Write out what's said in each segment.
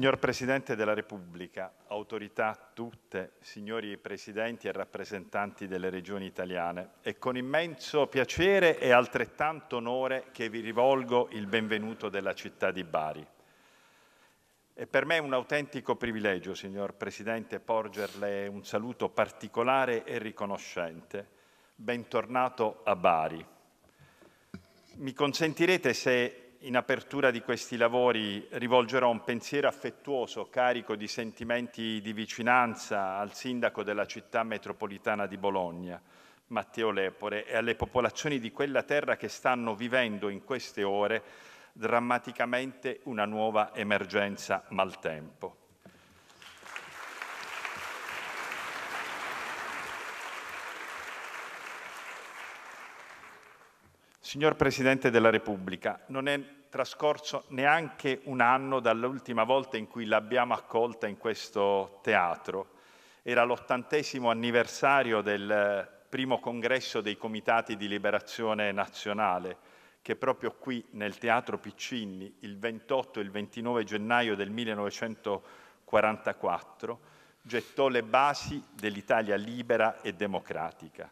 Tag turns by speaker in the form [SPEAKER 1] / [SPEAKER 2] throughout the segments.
[SPEAKER 1] Signor Presidente della Repubblica, autorità tutte, signori Presidenti e rappresentanti delle regioni italiane, è con immenso piacere e altrettanto onore che vi rivolgo il benvenuto della città di Bari. È per me un autentico privilegio, signor Presidente, porgerle un saluto particolare e riconoscente. Bentornato a Bari. Mi consentirete se in apertura di questi lavori rivolgerò un pensiero affettuoso, carico di sentimenti di vicinanza al sindaco della città metropolitana di Bologna, Matteo Lepore, e alle popolazioni di quella terra che stanno vivendo in queste ore drammaticamente una nuova emergenza maltempo. Signor Presidente della Repubblica, non è trascorso neanche un anno dall'ultima volta in cui l'abbiamo accolta in questo teatro. Era l'ottantesimo anniversario del eh, primo congresso dei Comitati di Liberazione Nazionale, che proprio qui nel Teatro Piccinni, il 28 e il 29 gennaio del 1944, gettò le basi dell'Italia libera e democratica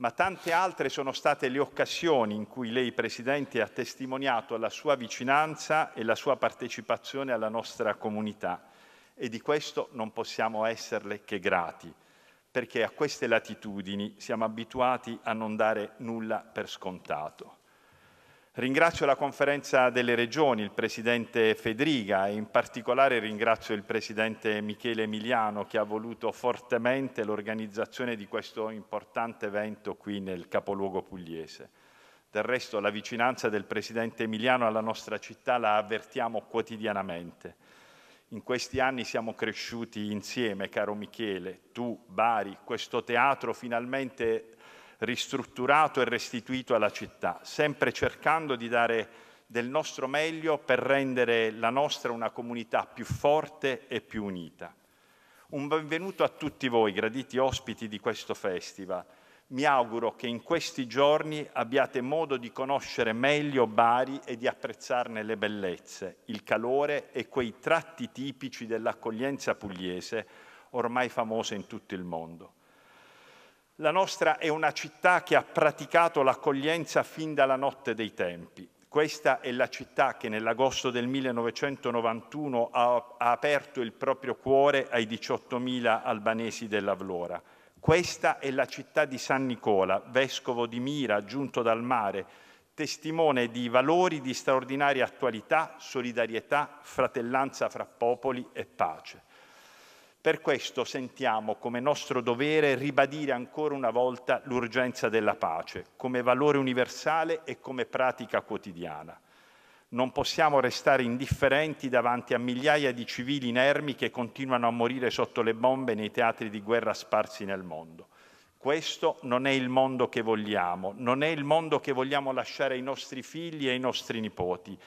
[SPEAKER 1] ma tante altre sono state le occasioni in cui lei, Presidente, ha testimoniato la sua vicinanza e la sua partecipazione alla nostra comunità e di questo non possiamo esserle che grati, perché a queste latitudini siamo abituati a non dare nulla per scontato. Ringrazio la conferenza delle regioni, il presidente Federica e in particolare ringrazio il presidente Michele Emiliano che ha voluto fortemente l'organizzazione di questo importante evento qui nel capoluogo pugliese. Del resto la vicinanza del presidente Emiliano alla nostra città la avvertiamo quotidianamente. In questi anni siamo cresciuti insieme, caro Michele, tu, Bari, questo teatro finalmente ristrutturato e restituito alla città, sempre cercando di dare del nostro meglio per rendere la nostra una comunità più forte e più unita. Un benvenuto a tutti voi, graditi ospiti di questo festival. Mi auguro che in questi giorni abbiate modo di conoscere meglio Bari e di apprezzarne le bellezze, il calore e quei tratti tipici dell'accoglienza pugliese, ormai famosa in tutto il mondo. La nostra è una città che ha praticato l'accoglienza fin dalla notte dei tempi. Questa è la città che nell'agosto del 1991 ha, aperto il proprio cuore ai 18.000 albanesi della Vlora. Questa è la città di San Nicola, vescovo di Mira, giunto dal mare, testimone di valori di straordinaria attualità, solidarietà, fratellanza fra popoli e pace. Per questo sentiamo come nostro dovere ribadire ancora una volta l'urgenza della pace, come valore universale e come pratica quotidiana. Non possiamo restare indifferenti davanti a migliaia di civili inermi che continuano a morire sotto le bombe nei teatri di guerra sparsi nel mondo. Questo non è il mondo che vogliamo, non è il mondo che vogliamo lasciare ai nostri figli e ai nostri nipoti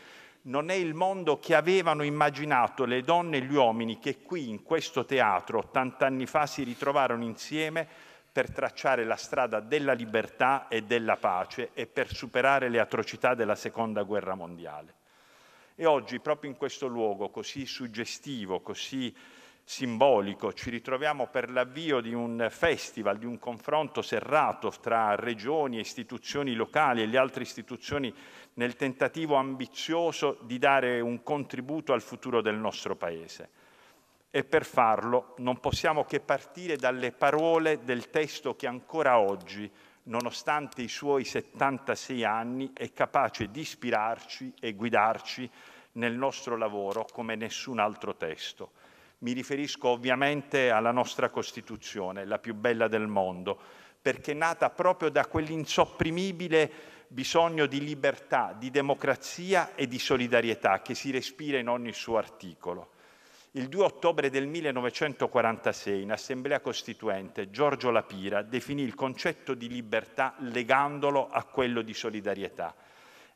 [SPEAKER 1] non è il mondo che avevano immaginato le donne e gli uomini che qui, in questo teatro, 80 anni fa si ritrovarono insieme per tracciare la strada della libertà e della pace e per superare le atrocità della Seconda Guerra Mondiale. E oggi, proprio in questo luogo così suggestivo, così simbolico, ci ritroviamo per l'avvio di un festival, di un confronto serrato tra regioni, istituzioni locali e le altre istituzioni nel tentativo ambizioso di dare un contributo al futuro del nostro Paese. E per farlo non possiamo che partire dalle parole del testo che ancora oggi, nonostante i suoi 76 anni, è capace di ispirarci e guidarci nel nostro lavoro come nessun altro testo mi riferisco ovviamente alla nostra Costituzione, la più bella del mondo, perché è nata proprio da quell'insopprimibile bisogno di libertà, di democrazia e di solidarietà che si respira in ogni suo articolo. Il 2 ottobre del 1946 in Assemblea Costituente Giorgio Lapira definì il concetto di libertà legandolo a quello di solidarietà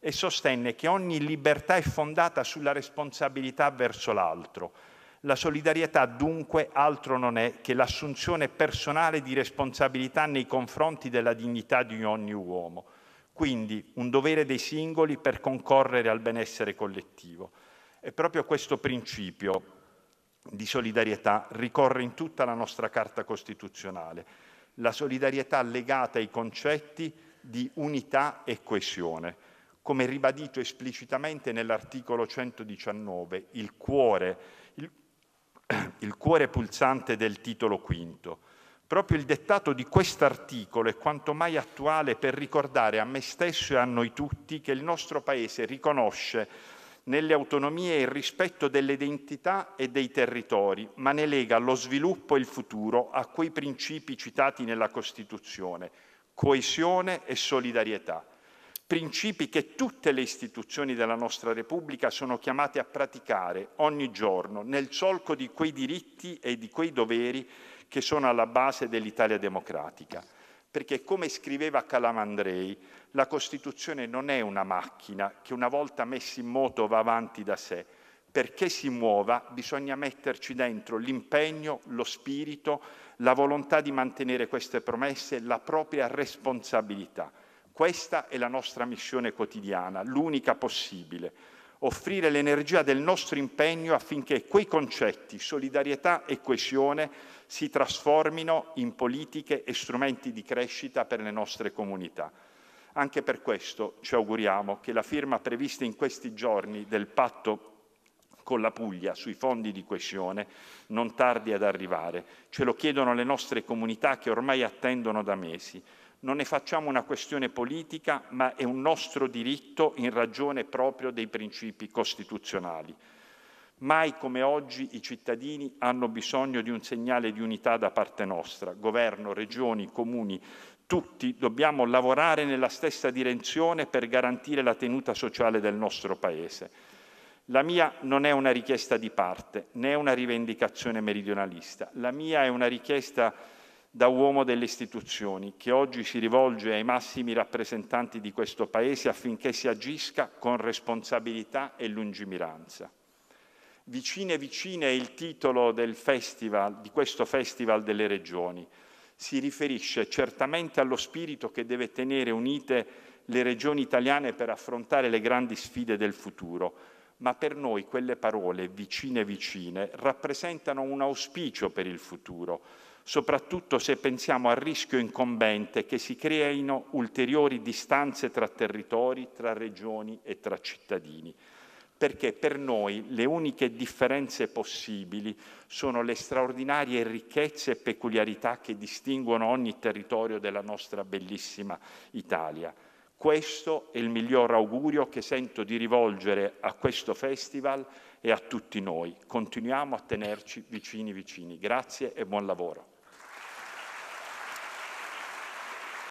[SPEAKER 1] e sostenne che ogni libertà è fondata sulla responsabilità verso l'altro, la solidarietà dunque altro non è che l'assunzione personale di responsabilità nei confronti della dignità di ogni uomo, quindi un dovere dei singoli per concorrere al benessere collettivo. E proprio questo principio di solidarietà ricorre in tutta la nostra Carta Costituzionale, la solidarietà legata ai concetti di unità e coesione come ribadito esplicitamente nell'articolo 119, il cuore, il, il cuore pulsante del titolo quinto. Proprio il dettato di quest'articolo è quanto mai attuale per ricordare a me stesso e a noi tutti che il nostro Paese riconosce nelle autonomie il rispetto delle identità e dei territori, ma ne lega lo sviluppo e il futuro a quei principi citati nella Costituzione, coesione e solidarietà principi che tutte le istituzioni della nostra Repubblica sono chiamate a praticare ogni giorno nel solco di quei diritti e di quei doveri che sono alla base dell'Italia democratica. Perché come scriveva Calamandrei, la Costituzione non è una macchina che una volta messa in moto va avanti da sé. Perché si muova bisogna metterci dentro l'impegno, lo spirito, la volontà di mantenere queste promesse, la propria responsabilità questa è la nostra missione quotidiana, l'unica possibile. Offrire l'energia del nostro impegno affinché quei concetti, solidarietà e coesione, si trasformino in politiche e strumenti di crescita per le nostre comunità. Anche per questo ci auguriamo che la firma prevista in questi giorni del patto con la Puglia sui fondi di coesione non tardi ad arrivare. Ce lo chiedono le nostre comunità che ormai attendono da mesi. Non ne facciamo una questione politica, ma è un nostro diritto in ragione proprio dei principi costituzionali. Mai come oggi i cittadini hanno bisogno di un segnale di unità da parte nostra. Governo, regioni, comuni, tutti dobbiamo lavorare nella stessa direzione per garantire la tenuta sociale del nostro Paese. La mia non è una richiesta di parte, né una rivendicazione meridionalista. La mia è una richiesta da uomo delle istituzioni, che oggi si rivolge ai massimi rappresentanti di questo Paese affinché si agisca con responsabilità e lungimiranza. Vicine vicine è il titolo festival, di questo Festival delle Regioni. Si riferisce certamente allo spirito che deve tenere unite le regioni italiane per affrontare le grandi sfide del futuro, ma per noi quelle parole vicine vicine rappresentano un auspicio per il futuro soprattutto se pensiamo al rischio incombente che si creino ulteriori distanze tra territori, tra regioni e tra cittadini. Perché per noi le uniche differenze possibili sono le straordinarie ricchezze e peculiarità che distinguono ogni territorio della nostra bellissima Italia. Questo è il miglior augurio che sento di rivolgere a questo festival e a tutti noi. Continuiamo a tenerci vicini vicini. Grazie e buon lavoro.